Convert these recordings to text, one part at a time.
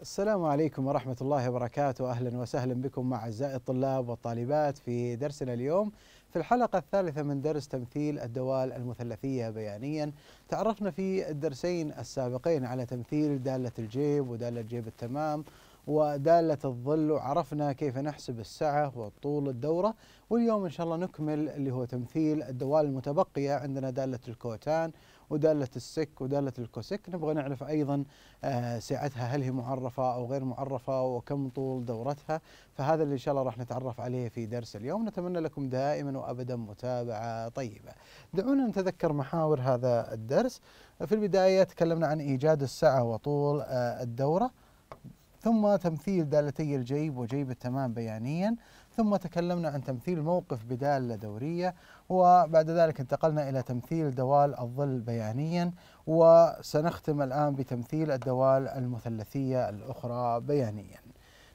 السلام عليكم ورحمة الله وبركاته أهلا وسهلا بكم مع أعزائي الطلاب والطالبات في درسنا اليوم في الحلقة الثالثة من درس تمثيل الدوال المثلثية بيانيا تعرفنا في الدرسين السابقين على تمثيل دالة الجيب ودالة جيب التمام ودالة الظل وعرفنا كيف نحسب السعة وطول الدورة واليوم إن شاء الله نكمل اللي هو تمثيل الدوال المتبقية عندنا دالة الكوتان وداله السك وداله الكوسك نبغى نعرف ايضا آه، سعتها هل هي معرفه او غير معرفه وكم طول دورتها فهذا اللي ان شاء الله راح نتعرف عليه في درس اليوم نتمنى لكم دائما وابدا متابعه طيبه دعونا نتذكر محاور هذا الدرس في البدايه تكلمنا عن ايجاد السعه وطول آه، الدوره ثم تمثيل دالتي الجيب وجيب التمام بيانيا ثم تكلمنا عن تمثيل موقف بدالة دورية وبعد ذلك انتقلنا إلى تمثيل دوال الظل بيانيا وسنختم الآن بتمثيل الدوال المثلثية الأخرى بيانيا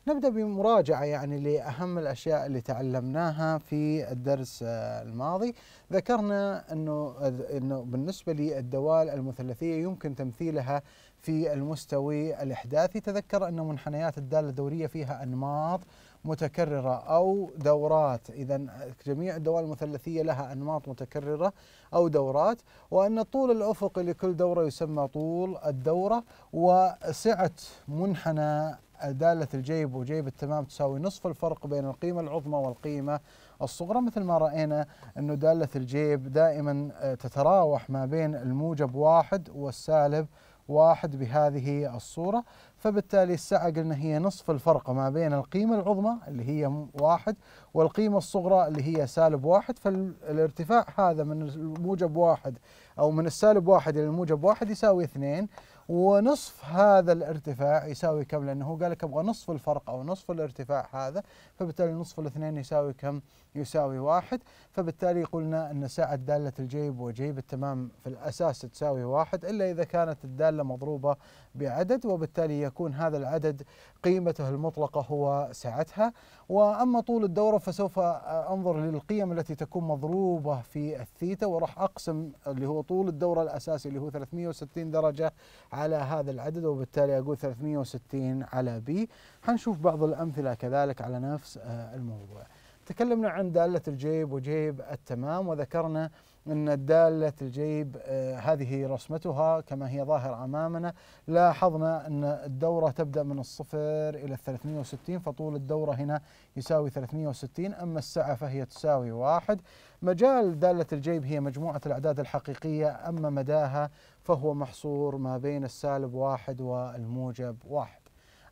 نبدأ بمراجعة يعني لأهم الأشياء اللي تعلمناها في الدرس الماضي ذكرنا أنه, أنه بالنسبة للدوال المثلثية يمكن تمثيلها في المستوي الإحداثي تذكر أن منحنيات الدالة الدورية فيها أنماط متكررة أو دورات إذا جميع الدوال المثلثية لها أنماط متكررة أو دورات وأن الطول الأفقي لكل دورة يسمى طول الدورة وسعة منحنى دالة الجيب وجيب التمام تساوي نصف الفرق بين القيمة العظمى والقيمة الصغرى مثل ما رأينا أن دالة الجيب دائما تتراوح ما بين الموجب واحد والسالب واحد بهذه الصورة فبالتالي السعة قلنا هي نصف الفرق ما بين القيمة العظمى اللي هي واحد والقيمة الصغرى اللي هي سالب واحد فالارتفاع هذا من الموجب واحد أو من السالب واحد إلى الموجب واحد يساوي اثنين ونصف هذا الارتفاع يساوي كم لأنه هو قال لك أبغى نصف الفرق أو نصف الارتفاع هذا فبالتالي نصف الاثنين يساوي كم يساوي واحد فبالتالي قلنا أن ساعه دالة الجيب وجيب التمام في الأساس تساوي واحد إلا إذا كانت الدالة مضروبة بعدد وبالتالي يكون هذا العدد قيمته المطلقة هو سعتها وأما طول الدورة فسوف أنظر للقيم التي تكون مضروبة في الثيتا وراح أقسم اللي هو طول الدورة الأساسي اللي هو 360 درجة على هذا العدد وبالتالي أقول 360 على بي حنشوف بعض الأمثلة كذلك على نفس آه، الموضوع تكلمنا عن دالة الجيب وجيب التمام وذكرنا أن دالة الجيب آه، هذه رسمتها كما هي ظاهر أمامنا لاحظنا أن الدورة تبدأ من الصفر إلى 360 فطول الدورة هنا يساوي 360 أما السعة فهي تساوي واحد مجال دالة الجيب هي مجموعة الأعداد الحقيقية أما مداها فهو محصور ما بين السالب واحد والموجب واحد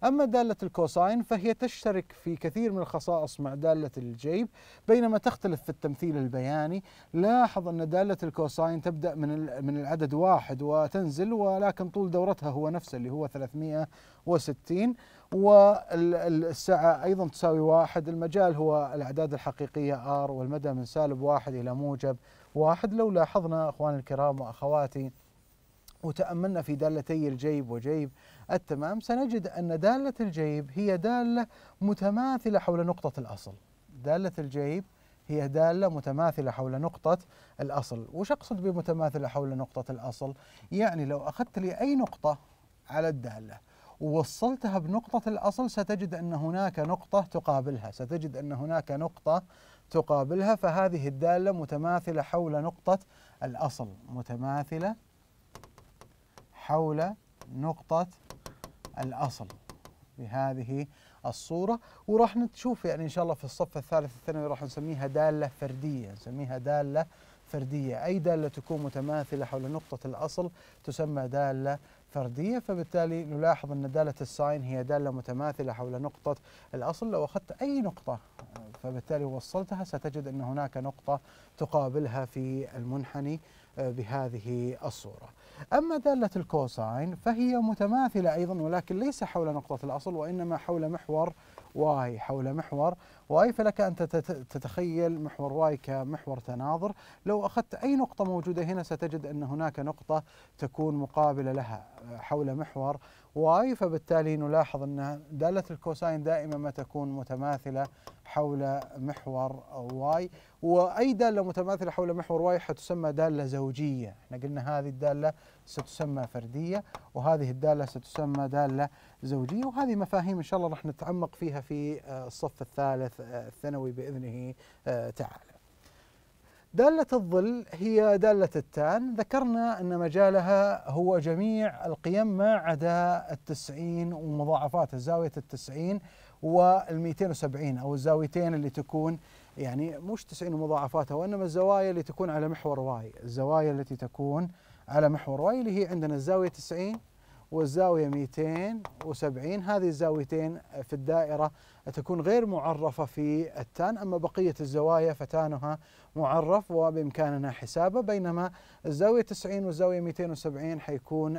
أما دالة الكوساين فهي تشترك في كثير من الخصائص مع دالة الجيب بينما تختلف في التمثيل البياني لاحظ أن دالة الكوساين تبدأ من من العدد واحد وتنزل ولكن طول دورتها هو نفسه اللي هو 360 والسعة أيضا تساوي واحد المجال هو الأعداد الحقيقية R والمدى من سالب واحد إلى موجب واحد لو لاحظنا أخواني الكرام وأخواتي وتأملنا في دالتي الجيب وجيب التمام سنجد أن دالة الجيب هي دالة متماثلة حول نقطة الأصل دالة الجيب هي دالة متماثلة حول نقطة الأصل وش أقصد بمتماثلة حول نقطة الأصل؟ يعني لو أخذت لي أي نقطة على الدالة ووصلتها بنقطة الأصل ستجد أن هناك نقطة تقابلها ستجد أن هناك نقطة تقابلها فهذه الدالة متماثلة حول نقطة الأصل متماثلة حول نقطة الأصل بهذه الصورة وراح نشوف يعني إن شاء الله في الصف الثالث الثانوي راح نسميها دالة فردية نسميها دالة فردية أي دالة تكون متماثلة حول نقطة الأصل تسمى دالة فردية فبالتالي نلاحظ أن دالة الساين هي دالة متماثلة حول نقطة الأصل لو أخذت أي نقطة فبالتالي وصلتها ستجد أن هناك نقطة تقابلها في المنحني بهذه الصورة أما دالة الكوساين فهي متماثلة أيضا ولكن ليس حول نقطة الأصل وإنما حول محور واي حول محور واي فلك أن تتخيل محور واي كمحور تناظر لو أخذت أي نقطة موجودة هنا ستجد أن هناك نقطة تكون مقابلة لها آه، حول محور واي فبالتالي نلاحظ أن دالة الكوساين دائما ما تكون متماثلة حول محور واي واي داله متماثله حول محور واي حتسمى داله زوجيه، احنا قلنا هذه الداله ستسمى فرديه وهذه الداله ستسمى داله زوجيه وهذه مفاهيم ان شاء الله راح نتعمق فيها في آه، الصف الثالث آه، الثانوي باذنه آه، تعالى. دالة الظل هي دالة التان ذكرنا أن مجالها هو جميع القيم ما عدا التسعين ومضاعفات زاوية التسعين وال270 او الزاويتين اللي تكون يعني مش 90 مضاعفاتها وانما الزوايا اللي تكون على محور واي، الزوايا التي تكون على محور واي اللي هي عندنا الزاويه 90 والزاوية 270 هذه الزاويتين في الدائرة تكون غير معرفة في التان أما بقية الزوايا فتانها معرف وبإمكاننا حسابه بينما الزاوية 90 والزاوية 270 حيكون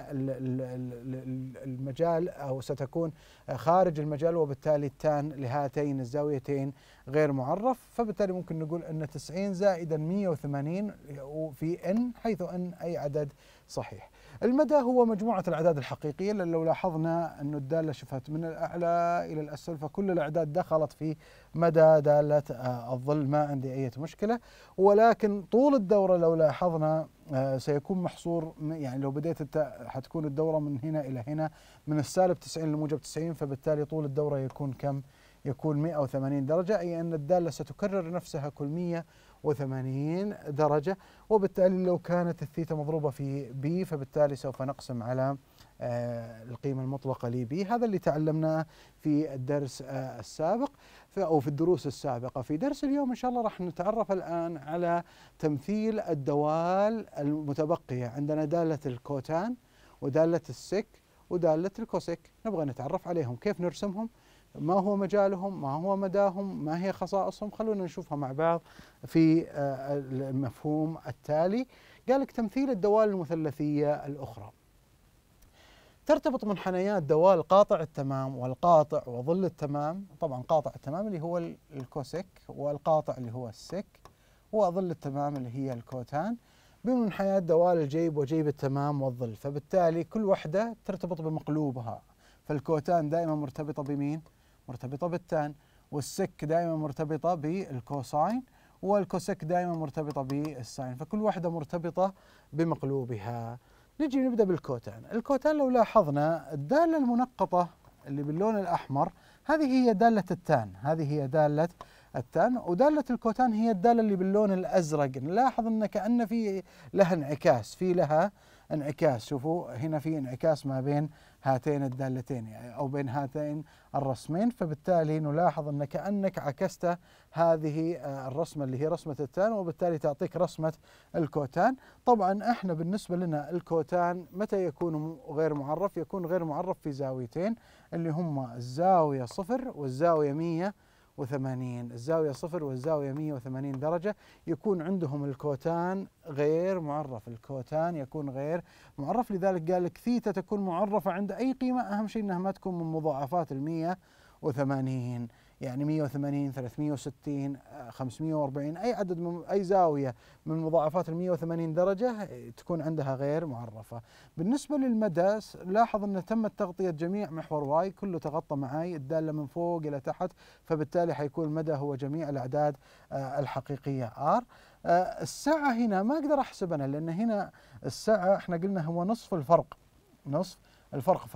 المجال أو ستكون خارج المجال وبالتالي التان لهاتين الزاويتين غير معرف فبالتالي ممكن نقول أن 90 زائدا 180 في n حيث n أي عدد صحيح المدى هو مجموعة الأعداد الحقيقية لأن لو لاحظنا أن الدالة شفت من الأعلى إلى الأسفل فكل الأعداد دخلت في مدى دالة آه، الظل ما عندي أي مشكلة ولكن طول الدورة لو لاحظنا آه، سيكون محصور يعني لو بديت انت حتكون الدورة من هنا إلى هنا من السالب 90 لموجب 90 فبالتالي طول الدورة يكون كم؟ يكون 180 درجة أي أن الدالة ستكرر نفسها كل 180 درجة وبالتالي لو كانت الثيتا مضروبة في بي فبالتالي سوف نقسم على آه، القيمة المطلقة لبي هذا اللي تعلمناه في الدرس آه، السابق أو في الدروس السابقة في درس اليوم إن شاء الله راح نتعرف الآن على تمثيل الدوال المتبقية عندنا دالة الكوتان ودالة السك ودالة الكوسك نبغى نتعرف عليهم كيف نرسمهم ما هو مجالهم ما هو مداهم ما هي خصائصهم خلونا نشوفها مع بعض في آه، المفهوم التالي قال لك تمثيل الدوال المثلثية الأخرى ترتبط منحنيات دوال قاطع التمام والقاطع وظل التمام طبعا قاطع التمام اللي هو الكوسك والقاطع اللي هو السك وظل التمام اللي هي الكوتان بمنحنيات دوال الجيب وجيب التمام والظل فبالتالي كل وحدة ترتبط بمقلوبها فالكوتان دائما مرتبطة بمين؟ مرتبطة بالتان والسك دائما مرتبطة بالكوساين والكوسك دائما مرتبطة بالساين فكل واحدة مرتبطة بمقلوبها نجي نبدأ بالكوتان الكوتان لو لاحظنا الدالة المنقطة اللي باللون الأحمر هذه هي دالة التان هذه هي دالة التان ودالة الكوتان هي الدالة اللي باللون الأزرق نلاحظ أن كأن في لها انعكاس في لها انعكاس شوفوا هنا في انعكاس ما بين هاتين الدالتين يعني أو بين هاتين الرسمين فبالتالي نلاحظ أن كأنك عكست هذه آه، الرسمة اللي هي رسمة التان وبالتالي تعطيك رسمة الكوتان طبعا احنا بالنسبة لنا الكوتان متى يكون غير معرف يكون غير معرف في زاويتين اللي هما الزاوية صفر والزاوية مية وثمانين الزاوية صفر والزاوية 180 درجة يكون عندهم الكوتان غير معرف الكوتان يكون غير معرف لذلك قال لك ثيتا تكون معرفة عند أي قيمة أهم شيء أنها ما تكون من مضاعفات المية 180 يعني 180 360 540 اي عدد من اي زاويه من مضاعفات ال 180 درجه آه، تكون عندها غير معرفه. بالنسبه للمدى لاحظ انه تمت تغطيه جميع محور واي كله تغطى معي الداله من فوق الى تحت فبالتالي حيكون المدى هو جميع الاعداد آه، الحقيقيه ار. آه، الساعه هنا ما اقدر احسب انا لان هنا الساعه احنا قلنا هو نصف الفرق نصف الفرق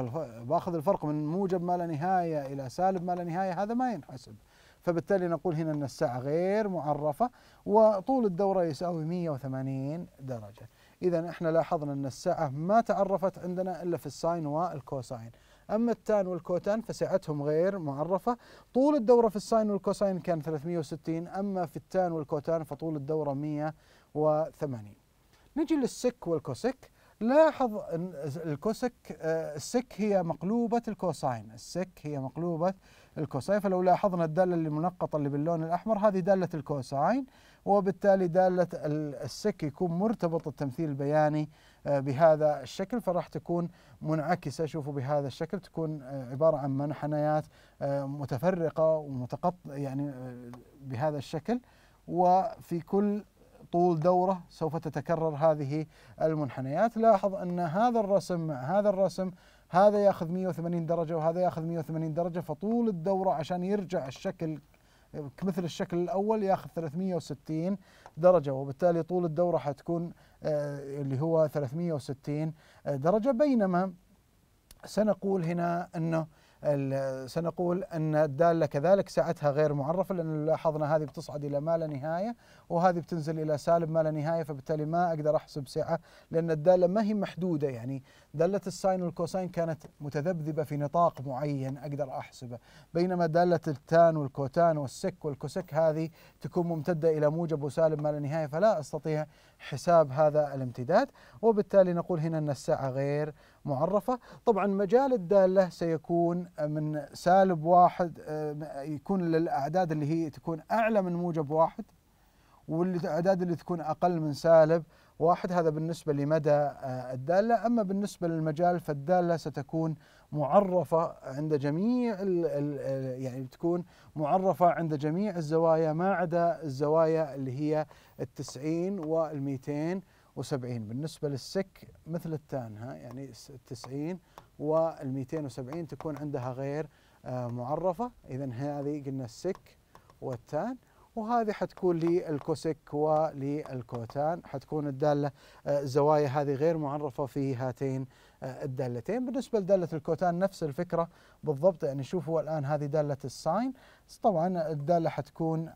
باخذ الفرق من موجب ما لا نهايه الى سالب ما لا نهايه هذا ما ينحسب فبالتالي نقول هنا ان الساعه غير معرفه وطول الدوره يساوي 180 درجه اذا احنا لاحظنا ان الساعه ما تعرفت عندنا الا في الساين والكوساين اما التان والكوتان فسعتهم غير معرفه طول الدوره في الساين والكوساين كان 360 اما في التان والكوتان فطول الدوره 180 نجي للسك والكوسك لاحظ الكوسك آه، السك هي مقلوبة الكوساين السك هي مقلوبة الكوساين فلو لاحظنا الدالة المنقطة اللي باللون الأحمر هذه دالة الكوساين وبالتالي دالة السك يكون مرتبط التمثيل البياني آه، بهذا الشكل فراح تكون منعكسة شوفوا بهذا الشكل تكون آه، عبارة عن منحنيات متفرقة ومتقط يعني بهذا الشكل وفي كل طول دوره سوف تتكرر هذه المنحنيات لاحظ أن هذا الرسم مع هذا الرسم هذا ياخذ 180 درجة وهذا ياخذ 180 درجة فطول الدورة عشان يرجع الشكل مثل الشكل الأول ياخذ 360 درجة وبالتالي طول الدورة حتكون آه، اللي هو 360 درجة بينما سنقول هنا أنه سنقول أن الدالة كذلك سعتها غير معرفة لأن لاحظنا هذه بتصعد إلى ما لا نهاية وهذه بتنزل إلى سالب ما لا نهاية فبالتالي ما أقدر أحسب سعة لأن الدالة ما هي محدودة يعني دالة الساين والكوساين كانت متذبذبة في نطاق معين أقدر أحسبه بينما دالة التان والكوتان والسك والكوسك هذه تكون ممتدة إلى موجب وسالب ما لا نهاية فلا أستطيع حساب هذا الامتداد وبالتالي نقول هنا أن السعة غير معرفة طبعا مجال الدالة سيكون من سالب واحد آه، يكون للأعداد اللي هي تكون أعلى من موجب واحد والأعداد اللي تكون أقل من سالب واحد هذا بالنسبة لمدى آه، الدالة أما بالنسبة للمجال فالدالة ستكون معرفة عند جميع الـ الـ يعني تكون معرفة عند جميع الزوايا ما عدا الزوايا اللي هي التسعين والميتين وسبعين بالنسبة للسك مثل التانها يعني التسعين والميتين وسبعين تكون عندها غير آه، معرفة إذا هذه قلنا السك والتان وهذه حتكون للكوسك وللكوتان حتكون الدالة آه، زوايا هذه غير معرفة في هاتين آه، الدالتين بالنسبة لدالة الكوتان نفس الفكرة بالضبط يعني شوفوا الآن هذه دالة الساين طبعا الدالة حتكون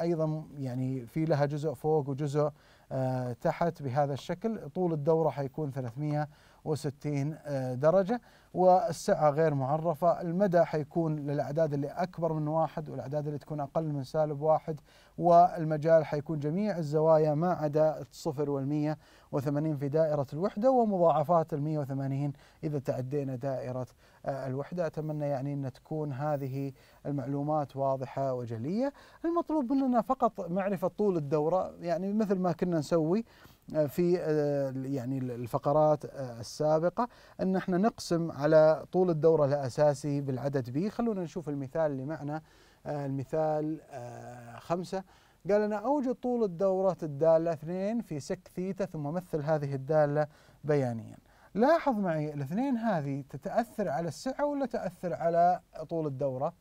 أيضا يعني في لها جزء فوق وجزء آه، تحت بهذا الشكل طول الدورة حيكون 360 آه، درجة والسعة غير معرفة المدى حيكون للأعداد اللي أكبر من واحد والأعداد اللي تكون أقل من سالب واحد والمجال حيكون جميع الزوايا ما عدا الصفر والمية وثمانين في دائرة الوحدة ومضاعفات المية وثمانين إذا تعدينا دائرة آه، الوحدة أتمنى يعني أن تكون هذه المعلومات واضحة وجلية المطلوب مننا فقط معرفة طول الدورة يعني مثل ما كنا نسوي آه، في آه، يعني الفقرات السابقة أن احنا نقسم على طول الدورة الأساسي بالعدد بي خلونا نشوف المثال اللي معنا المثال خمسة قال أنا أوجد طول الدورة الدالة 2 في سك ثيتا ثم مثل هذه الدالة بيانيا لاحظ معي الاثنين هذه تتأثر على السعة ولا تأثر على طول الدورة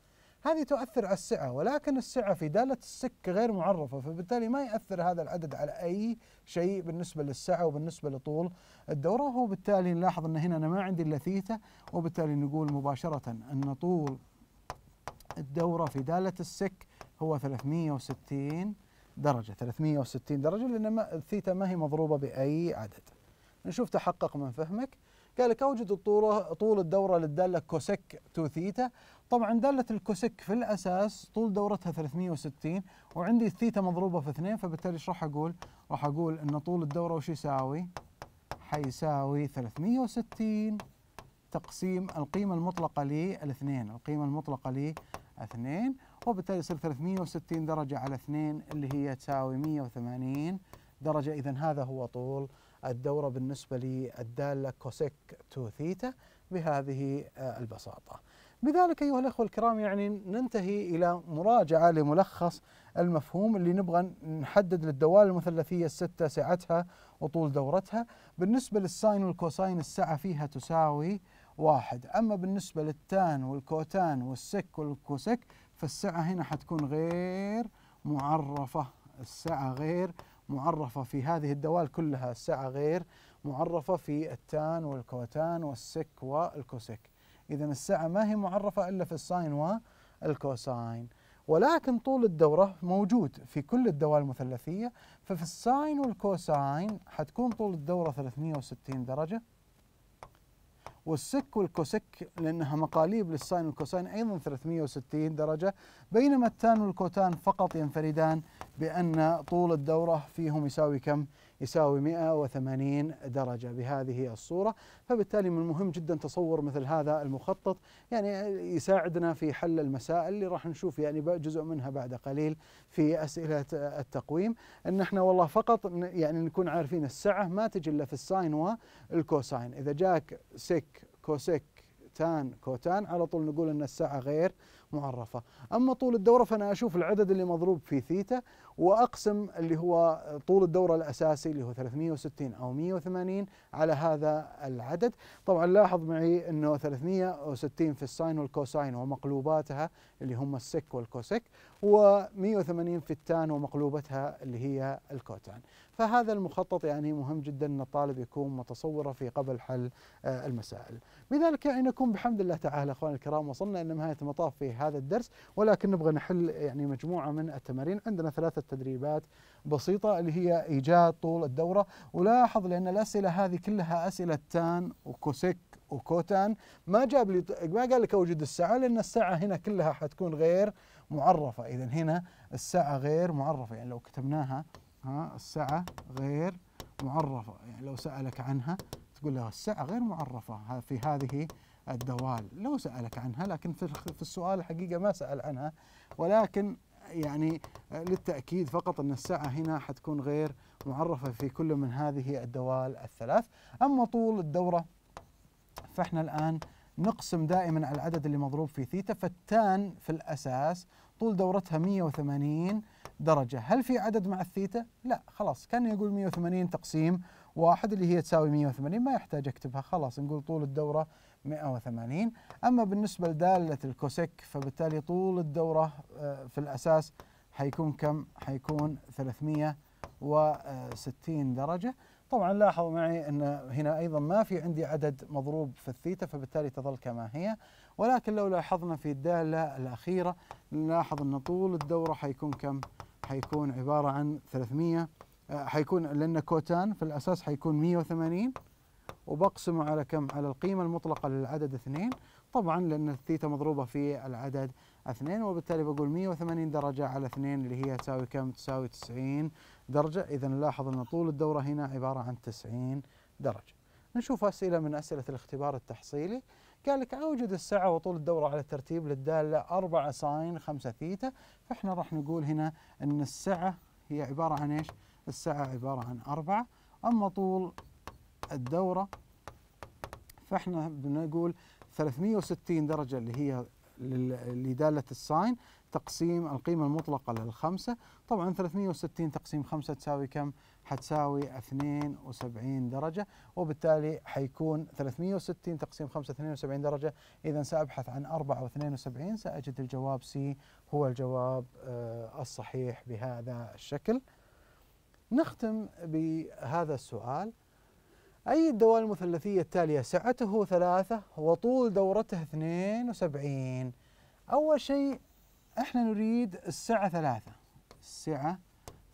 هذه تؤثر على السعة ولكن السعة في دالة السك غير معرفة فبالتالي ما يأثر هذا العدد على أي شيء بالنسبة للسعة وبالنسبة لطول الدورة وبالتالي نلاحظ أن هنا أنا ما عندي إلا ثيتا وبالتالي نقول مباشرة أن طول الدورة في دالة السك هو 360 درجة 360 درجة لأن ما الثيتا ما هي مضروبة بأي عدد نشوف تحقق من فهمك قال لك أوجد الطول طول الدورة للدالة كوسك 2 ثيتا طبعا دالة الكوسك في الأساس طول دورتها 360 وعندي الثيتا مضروبة في 2 فبالتالي ايش راح أقول؟ راح أقول أن طول الدورة وش يساوي؟ حيساوي 360 تقسيم القيمة المطلقة الاثنين القيمة المطلقة 2 وبالتالي يصير 360 درجة على اثنين اللي هي تساوي 180 درجة إذا هذا هو طول الدورة بالنسبة للدالة كوسيك تو ثيتا بهذه آه، البساطة بذلك أيها الأخوة الكرام يعني ننتهي إلى مراجعة لملخص المفهوم اللي نبغى نحدد للدوال المثلثية الستة سعتها وطول دورتها بالنسبة للساين والكوساين السعة فيها تساوي واحد أما بالنسبة للتان والكوتان والسك والكوسك فالسعة هنا حتكون غير معرفة السعة غير معرفة في هذه الدوال كلها السعة غير معرفة في التان والكوتان والسك والكوسك إذا السعة ما هي معرفة إلا في الساين والكوساين ولكن طول الدورة موجود في كل الدوال المثلثية ففي الساين والكوساين حتكون طول الدورة 360 درجة والسك والكوسك لأنها مقاليب للساين والكوساين أيضا 360 درجة بينما التان والكوتان فقط ينفردان بأن طول الدورة فيهم يساوي كم؟ يساوي 180 درجة بهذه الصورة فبالتالي من المهم جدا تصور مثل هذا المخطط يعني يساعدنا في حل المسائل اللي راح نشوف يعني جزء منها بعد قليل في أسئلة التقويم أن احنا والله فقط يعني نكون عارفين السعة ما تجي إلا في الساين والكوساين إذا جاك سك كوسك تان كوتان على طول نقول ان الساعه غير معرفه، اما طول الدوره فانا اشوف العدد اللي مضروب في ثيتا واقسم اللي هو طول الدوره الاساسي اللي هو 360 او 180 على هذا العدد طبعا لاحظ معي انه 360 في الساين والكوساين ومقلوباتها اللي هم السك والكوسك و180 في التان ومقلوبتها اللي هي الكوتان فهذا المخطط يعني مهم جدا ان الطالب يكون متصوره في قبل حل آه، المسائل بذلك يعني نكون بحمد الله تعالى اخواني الكرام وصلنا الى نهايه المطاف في هذا الدرس ولكن نبغى نحل يعني مجموعه من التمارين عندنا ثلاثه تدريبات بسيطة اللي هي إيجاد طول الدورة ولاحظ لأن الأسئلة هذه كلها أسئلة تان وكوسيك وكوتان ما جاب لي ما قال لك اوجد الساعه لان الساعه هنا كلها حتكون غير معرفه اذا هنا الساعه غير معرفه يعني لو كتبناها ها الساعه غير معرفه يعني لو سالك عنها تقول له الساعه غير معرفه في هذه الدوال لو سالك عنها لكن في السؤال الحقيقه ما سال عنها ولكن يعني آه, للتأكيد فقط أن الساعة هنا حتكون غير معرفة في كل من هذه الدوال الثلاث أما طول الدورة فإحنا الآن نقسم دائما على العدد اللي مضروب في ثيتا فالتان في الأساس طول دورتها 180 درجة هل في عدد مع الثيتا؟ لا خلاص كان يقول 180 تقسيم واحد اللي هي تساوي 180 ما يحتاج اكتبها خلاص نقول طول الدورة 180 أما بالنسبة لدالة الكوسيك فبالتالي طول الدورة آه، في الأساس حيكون كم؟ حيكون 360 درجة طبعا لاحظوا معي أن هنا أيضا ما في عندي عدد مضروب في الثيتا فبالتالي تظل كما هي ولكن لو لاحظنا في الدالة الأخيرة نلاحظ أن طول الدورة حيكون كم؟ حيكون عبارة عن 300 آه، حيكون لأن كوتان في الأساس حيكون 180 وبقسمه على كم على القيمة المطلقة للعدد اثنين طبعا لأن الثيتا مضروبة في العدد اثنين وبالتالي بقول 180 درجة على اثنين اللي هي تساوي كم تساوي 90 درجة إذا نلاحظ أن طول الدورة هنا عبارة عن 90 درجة نشوف أسئلة من أسئلة الاختبار التحصيلي قال لك أوجد الساعة وطول الدورة على الترتيب للدالة 4 ساين 5 ثيتا فإحنا راح نقول هنا أن الساعة هي عبارة عن إيش الساعة عبارة عن 4 أما طول الدورة فاحنا بنقول 360 درجة اللي هي لدالة الساين تقسيم القيمة المطلقة للخمسة طبعا 360 تقسيم خمسة تساوي كم؟ حتساوي 72 درجة وبالتالي حيكون 360 تقسيم 5 72 درجة إذا سأبحث عن 4 و72 سأجد الجواب سي هو الجواب آه، الصحيح بهذا الشكل نختم بهذا السؤال أي الدوال المثلثية التالية سعته ثلاثة وطول دورته 72 أول شيء احنا نريد السعة ثلاثة السعة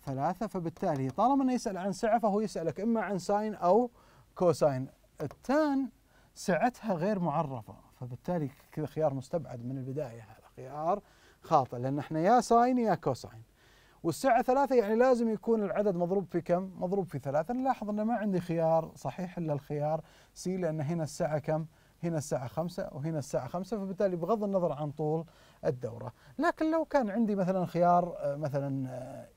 ثلاثة فبالتالي طالما انه يسأل عن سعة فهو يسألك إما عن ساين أو كوساين التان سعتها غير معرفة فبالتالي كذا خيار مستبعد من البداية هذا خيار خاطئ لأن احنا يا ساين يا كوساين والساعة ثلاثة يعني لازم يكون العدد مضروب في كم؟ مضروب في ثلاثة نلاحظ أنه ما عندي خيار صحيح إلا الخيار سي لأن هنا الساعة كم؟ هنا الساعة خمسة وهنا الساعة خمسة فبالتالي بغض النظر عن طول الدورة لكن لو كان عندي مثلا خيار آه، مثلا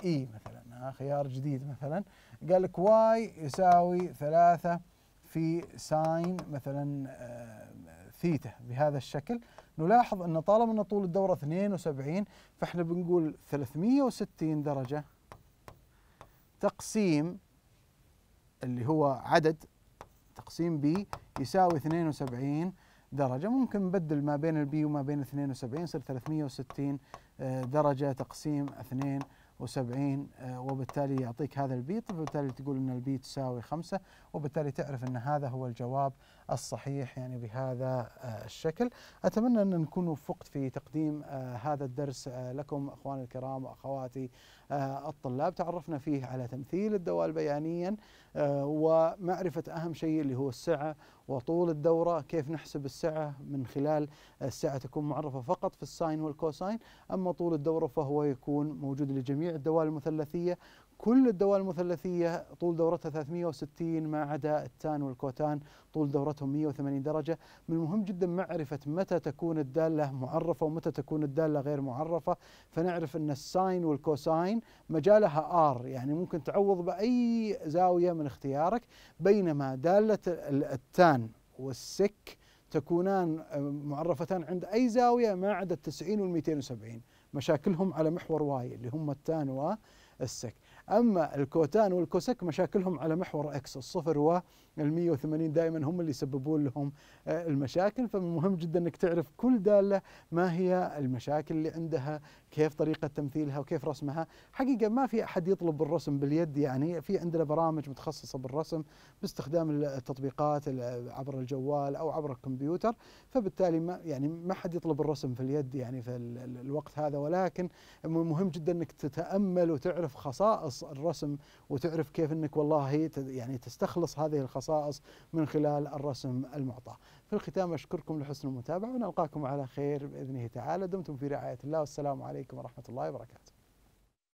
إي آه، e مثلا آه، خيار جديد مثلا قال لك واي يساوي ثلاثة في ساين مثلا ثيتا بهذا الشكل نلاحظ أن طالما أن طول الدورة 72 فإحنا بنقول 360 درجة تقسيم اللي هو عدد تقسيم بي يساوي 72 درجة ممكن نبدل ما بين البي وما بين 72 يصير 360 آه، درجة تقسيم 72 آه، وبالتالي يعطيك هذا البي طيب، وبالتالي تقول أن البي تساوي 5 وبالتالي تعرف أن هذا هو الجواب الصحيح يعني بهذا آه، الشكل أتمنى أن نكون وفقت في تقديم آه، هذا الدرس آه، لكم أخواني الكرام وأخواتي الطلاب تعرفنا فيه على تمثيل الدوال بيانيا ومعرفة أهم شيء اللي هو السعة وطول الدورة كيف نحسب السعة من خلال السعة تكون معرفة فقط في الساين والكوساين أما طول الدورة فهو يكون موجود لجميع الدوال المثلثية كل الدوال المثلثية طول دورتها 360 ما عدا التان والكوتان طول دورتها نظرتهم 180 درجة من المهم جدا معرفة متى تكون الدالة معرفة ومتى تكون الدالة غير معرفة فنعرف أن الساين والكوساين مجالها آر يعني ممكن تعوض بأي زاوية من اختيارك بينما دالة التان والسك تكونان آه، معرفتان عند أي زاوية ما عدا التسعين والمئتين وسبعين مشاكلهم على محور واي اللي هم التان والسك اما الكوتان والكوسك مشاكلهم على محور اكس الصفر و 180 دائما هم اللي يسببون لهم آه، المشاكل فمهم جدا انك تعرف كل داله ما هي المشاكل اللي عندها كيف طريقه تمثيلها وكيف رسمها حقيقه ما في احد يطلب الرسم باليد يعني في عندنا برامج متخصصه بالرسم باستخدام التطبيقات عبر الجوال او عبر الكمبيوتر فبالتالي ما يعني ما حد يطلب الرسم في اليد يعني في الوقت هذا ولكن مهم جدا انك تتامل وتعرف خصائص خصائص الرسم وتعرف كيف انك والله يعني تستخلص هذه الخصائص من خلال الرسم المعطى. في الختام اشكركم لحسن المتابعه ونلقاكم على خير باذنه تعالى دمتم في رعايه الله والسلام عليكم ورحمه الله وبركاته.